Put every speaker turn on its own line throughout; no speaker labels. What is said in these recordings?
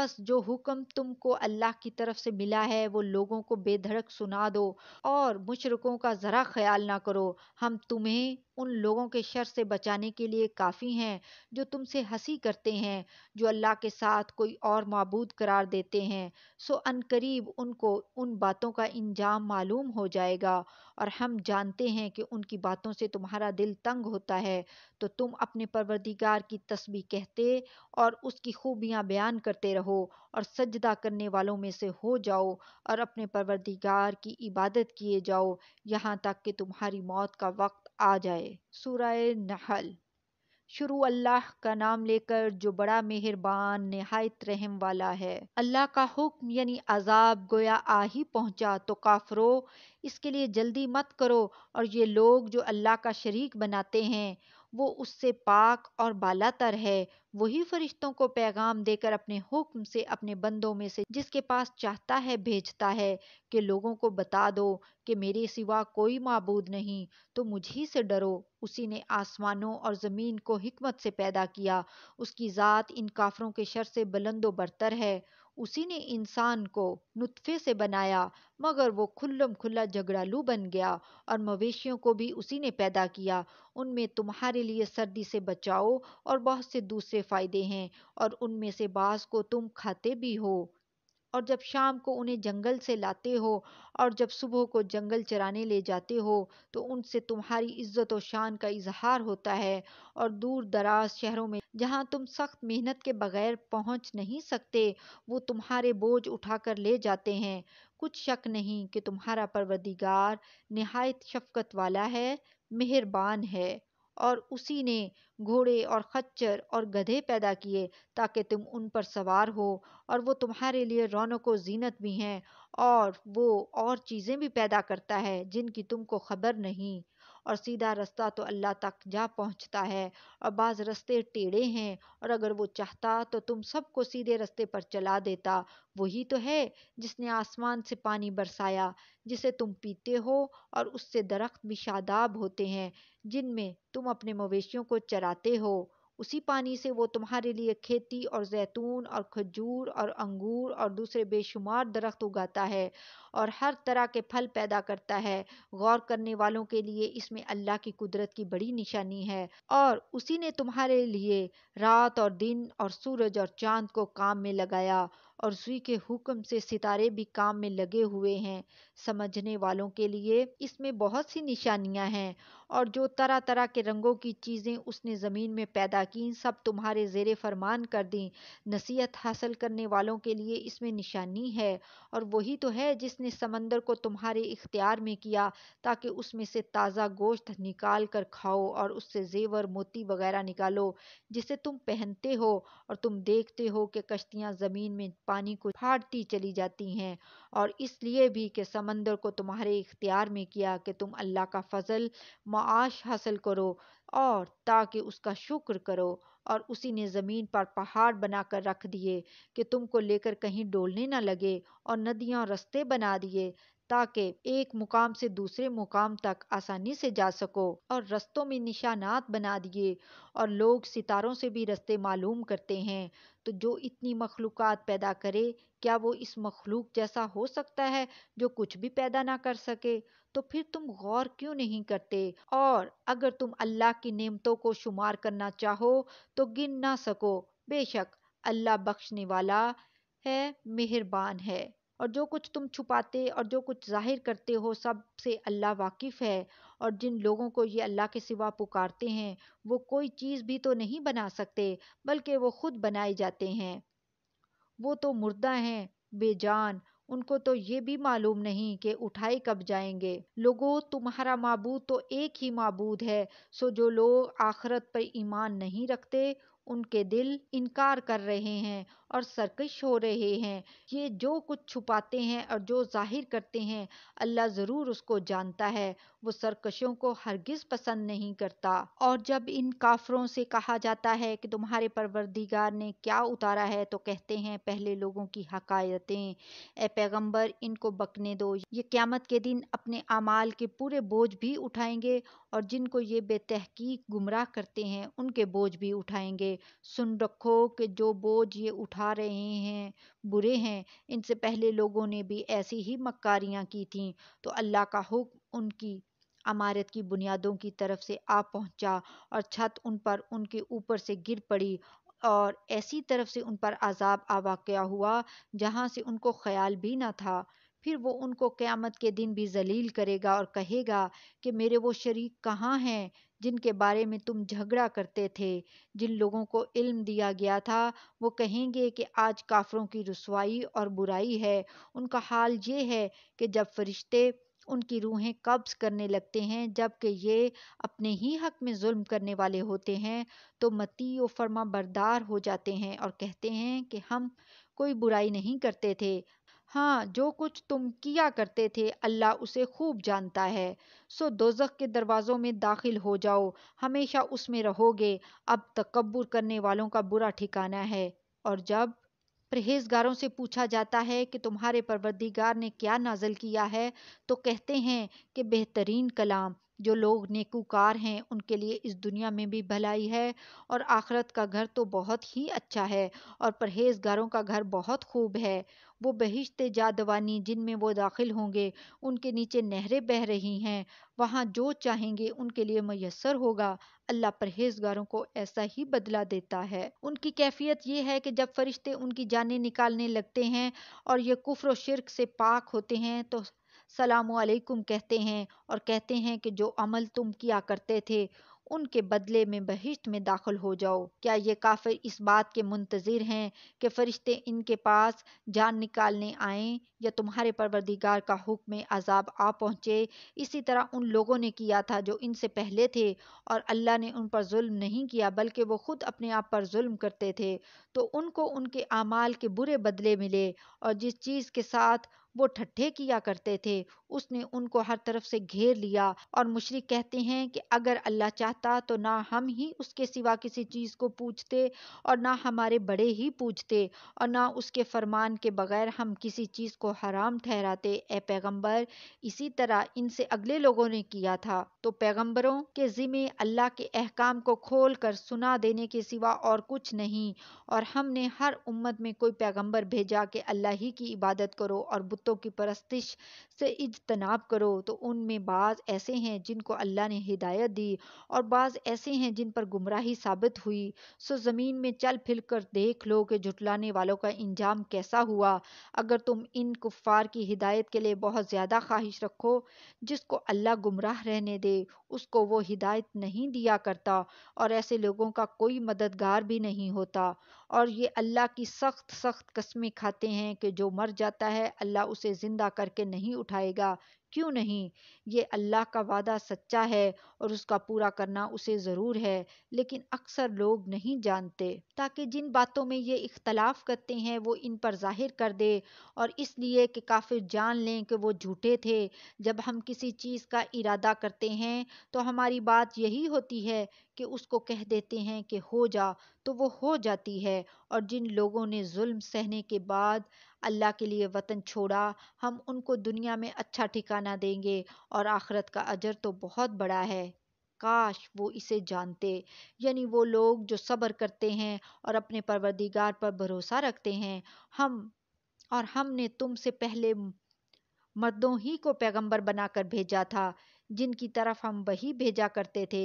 बस जो हुक्म तुमको अल्लाह की तरफ से मिला है वो लोगों को बेधड़क सुना दो और मुशरकों का ज़रा ख्याल ना करो हम तुम्हें उन लोगों के शर से बचाने के लिए काफ़ी हैं जो तुमसे हंसी करते हैं जो अल्लाह के साथ कोई और मबूद करार देते हैं सो अनकरीब उनको उन बातों का इंजाम मालूम हो जाएगा और हम जानते हैं कि उनकी बातों से तुम्हारा दिल तंग होता है तो तुम अपने परवरदिगार की तस्बी कहते और उसकी खूबियाँ बयान करते रहो और सजदा करने वालों में से हो जाओ और अपने परवरदिगार की इबादत किए जाओ यहाँ तक कि तुम्हारी मौत का वक्त आ जाए सूरह नहल शुरू अल्लाह का नाम लेकर जो बड़ा मेहरबान नहायत रहम वाला है अल्लाह का हुक्म यानी अजाब गोया आ ही पहुंचा तो काफरो इसके लिए जल्दी मत करो और ये लोग जो अल्लाह का शरीक बनाते हैं वो उससे पाक और बालातर है वही फरिश्तों को पैगाम देकर अपने हुक्म से अपने बंदों में से जिसके पास चाहता है भेजता है कि लोगों को बता दो कि मेरे सिवा कोई मबूद नहीं तो मुझी से डरो उसी ने आसमानों और ज़मीन को हमत से पैदा किया उसकी ज़ात इन काफरों के शर से बुलंदो बरतर है उसी ने इंसान को नुतफ़े से बनाया मगर वो खुल्लम खुल्ला झगड़ालू बन गया और मवेशियों को भी उसी ने पैदा किया उनमें तुम्हारे लिए सर्दी से बचाओ और बहुत से दूसरे फ़ायदे हैं और उनमें से बास को तुम खाते भी हो और जब शाम को उन्हें जंगल से लाते हो और जब सुबह को जंगल चराने ले जाते हो तो उनसे तुम्हारी इज्जत और शान का इजहार होता है और दूर दराज शहरों में जहाँ तुम सख्त मेहनत के बगैर पहुँच नहीं सकते वो तुम्हारे बोझ उठाकर ले जाते हैं कुछ शक नहीं कि तुम्हारा परवदिगार नहायत शफकत वाला है मेहरबान है और उसी ने घोड़े और खच्चर और गधे पैदा किए ताकि तुम उन पर सवार हो और वो तुम्हारे लिए रौनक व जीनत भी हैं और वो और चीज़ें भी पैदा करता है जिनकी तुमको खबर नहीं और सीधा रास्ता तो अल्लाह तक जा पहुंचता है और बाज़ रस्ते टेढ़े हैं और अगर वो चाहता तो तुम सबको सीधे रास्ते पर चला देता वही तो है जिसने आसमान से पानी बरसाया जिसे तुम पीते हो और उससे दरख्त भी शादाब होते हैं जिनमें तुम अपने मवेशियों को चराते हो उसी पानी से वो तुम्हारे लिए खेती और जैतून और खजूर और अंगूर और दूसरे बेशुमार दरख्त उगाता है और हर तरह के फल पैदा करता है गौर करने वालों के लिए इसमें अल्लाह की कुदरत की बड़ी निशानी है और उसी ने तुम्हारे लिए रात और दिन और सूरज और चांद को काम में लगाया और सुई के हुक्म से सितारे भी काम में लगे हुए हैं समझने वालों के लिए इसमें बहुत सी निशानियां हैं और जो तरह तरह के रंगों की चीज़ें उसने ज़मीन में पैदा की सब तुम्हारे जेर फरमान कर दी नसीहत हासिल करने वालों के लिए इसमें निशानी है और वही तो है जिस उसने समंदर को तुम्हारे इख्तियार में किया ताकि उसमें से ताज़ा गोश्त निकाल कर खाओ और उससे जेवर मोती वगैरह निकालो जिसे तुम पहनते हो और तुम देखते हो कि कश्तियाँ ज़मीन में पानी को फाड़ती चली जाती हैं और इसलिए भी कि समंदर को तुम्हारे इख्तियार में किया कि तुम अल्लाह का फजल माश हासिल करो और ताकि उसका शुक्र करो और उसी ने ज़मीन पर पहाड़ बनाकर रख दिए कि तुमको लेकर कहीं डोलने न लगे और नदियाँ रस्ते बना दिए ताकि एक मुकाम से दूसरे मुकाम तक आसानी से जा सको और रस्तों में निशानात बना दिए और लोग सितारों से भी रस्ते मालूम करते हैं तो जो इतनी मखलूक पैदा करे क्या वो इस मखलूक जैसा हो सकता है जो कुछ भी पैदा ना कर सके तो फिर तुम गौर क्यों नहीं करते और अगर तुम अल्लाह की नेमतों को शुमार करना चाहो तो गिन ना सको बेशक अल्लाह बख्शने वाला है मेहरबान है और जो कुछ तुम छुपाते और जो कुछ जाहिर करते हो सब से अल्लाह वाकिफ़ है और जिन लोगों को ये अल्लाह के सिवा पुकारते हैं वो कोई चीज़ भी तो नहीं बना सकते बल्कि वो खुद बनाए जाते हैं वो तो मुर्दा हैं बेजान उनको तो ये भी मालूम नहीं कि उठाए कब जाएंगे लोगों तुम्हारा मबूद तो एक ही मबूद है सो जो लोग आखरत पर ईमान नहीं रखते उनके दिल इनकार कर रहे हैं और सरकश हो रहे हैं ये जो कुछ छुपाते हैं और जो जाहिर करते हैं अल्लाह ज़रूर उसको जानता है वो सरकशों को हरगिज़ पसंद नहीं करता और जब इन काफरों से कहा जाता है कि तुम्हारे परवरदिगार ने क्या उतारा है तो कहते हैं पहले लोगों की हकायतें ए पैगम्बर इनको बकने दो ये क्यामत के दिन अपने अमाल के पूरे बोझ भी उठाएंगे और जिनको ये बेतहकीक गुमराह करते हैं उनके बोझ भी उठाएंगे सुन रखो कि जो बोझ ये उठा रहे हैं बुरे हैं इनसे पहले लोगों ने भी ऐसी ही मक्कारियां की थीं तो अल्लाह का हुक्म उनकी अमारत की बुनियादों की तरफ से आ पहुंचा और छत उन पर उनके ऊपर से गिर पड़ी और ऐसी तरफ से उन पर आज़ाब आवाक़ हुआ जहां से उनको ख्याल भी ना था फिर वो उनको क़्यामत के दिन भी जलील करेगा और कहेगा कि मेरे वो शरीक कहाँ हैं जिनके बारे में तुम झगड़ा करते थे जिन लोगों को इल्म दिया गया था वो कहेंगे कि आज काफ़रों की रसवाई और बुराई है उनका हाल ये है कि जब फरिश्ते उनकी रूहें कब्ज़ करने लगते हैं जबकि ये अपने ही हक में जुल्म करने वाले होते हैं तो मती व फर्मा बरदार हो जाते हैं और कहते हैं कि हम कोई बुराई नहीं करते थे हाँ जो कुछ तुम किया करते थे अल्लाह उसे खूब जानता है सो दोजख के दरवाज़ों में दाखिल हो जाओ हमेशा उसमें रहोगे अब तकबर करने वालों का बुरा ठिकाना है और जब परहेजगारों से पूछा जाता है कि तुम्हारे परवरदिगार ने क्या नाजल किया है तो कहते हैं कि बेहतरीन कलाम जो लोग नेकूकार हैं उनके लिए इस दुनिया में भी भलाई है और आखरत का घर तो बहुत ही अच्छा है और परहेजगारों का घर बहुत खूब है वो बहिश्ते जादवानी जिनमें वो दाखिल होंगे उनके नीचे नहरें बह रही हैं वहाँ जो चाहेंगे उनके लिए मैसर होगा अल्लाह परहेजगारों को ऐसा ही बदला देता है उनकी कैफियत ये है कि जब फरिश्ते उनकी जाने निकालने लगते हैं और ये कुफ्र शिरक से पाक होते हैं तो सलाम कहते हैं और कहते हैं कि जो अमल तुम किया करते थे उनके बदले में बहिश्त में दाखिल हो जाओ क्या ये काफिर इस बात के मुंतज़िर हैं कि फ़रिश्ते इनके पास जान निकालने आए या तुम्हारे परवरदिगार का हुक्म अजाब आ पहुँचे इसी तरह उन लोगों ने किया था जो इनसे पहले थे और अल्लाह ने उन पर जुल्म नहीं किया बल्कि वो खुद अपने आप पर जुल्म करते थे तो उनको उनके अमाल के बुरे बदले मिले और जिस चीज़ के साथ वो ठट्ठे किया करते थे उसने उनको हर तरफ से घेर लिया और मुशरक कहते हैं कि अगर अल्लाह चाहता तो ना हम ही उसके सिवा किसी चीज़ को पूछते और ना हमारे बड़े ही पूछते और ना उसके फरमान के बगैर हम किसी चीज़ को हराम ठहराते ए पैगम्बर इसी तरह इनसे अगले लोगों ने किया था तो पैगम्बरों के ज़िम्मे अल्लाह के अहकाम को खोल कर सुना देने के सिवा और कुछ नहीं और हमने हर उम्मत में कोई पैगम्बर भेजा कि अल्लाह ही की इबादत करो और कुत्तों की परस्तिश से इजतनाब करो तो उनमें बाज़ ऐसे हैं जिनको अल्लाह ने हिदायत दी और बाज़ ऐसे हैं जिन पर गुमराही साबित हुई सो ज़मीन में चल फिर कर देख लो कि झुटलाने वालों का इंजाम कैसा हुआ अगर तुम इन कुफ़ार की हिदायत के लिए बहुत ज़्यादा ख्वाहिश रखो जिसको अल्लाह गुमराह रहने दे उसको वो हिदायत नहीं दिया करता और ऐसे लोगों का कोई मददगार भी नहीं होता और ये अल्लाह की सख्त सख्त कस्में खाते हैं कि जो मर जाता है अल्लाह उसे ज़िंदा करके नहीं उठाएगा क्यों नहीं ये अल्लाह का वादा सच्चा है और उसका पूरा करना उसे ज़रूर है लेकिन अक्सर लोग नहीं जानते ताकि जिन बातों में ये इख्तलाफ करते हैं वो इन पर जाहिर कर दे और इसलिए कि काफिर जान लें कि वो झूठे थे जब हम किसी चीज़ का इरादा करते हैं तो हमारी बात यही होती है कि उसको कह देते हैं कि हो जा तो वो हो जाती है और जिन लोगों ने जुल्म सहने के बाद अल्लाह के लिए वतन छोड़ा हम उनको दुनिया में अच्छा ठिकाना देंगे और आखरत का अजर तो बहुत बड़ा है काश वो इसे जानते यानी वो लोग जो सब्र करते हैं और अपने परवरदिगार पर भरोसा रखते हैं हम और हमने तुमसे पहले मर्दों ही को पैगंबर बनाकर भेजा था जिनकी तरफ हम वही भेजा करते थे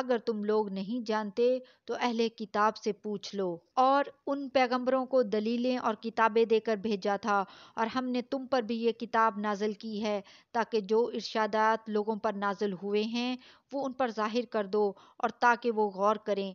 अगर तुम लोग नहीं जानते तो अहले किताब से पूछ लो और उन पैगंबरों को दलीलें और किताबें देकर भेजा था और हमने तुम पर भी ये किताब नाजिल की है ताकि जो इर्शादात लोगों पर नाजल हुए हैं वो उन पर जाहिर कर दो और ताकि वो गौर करें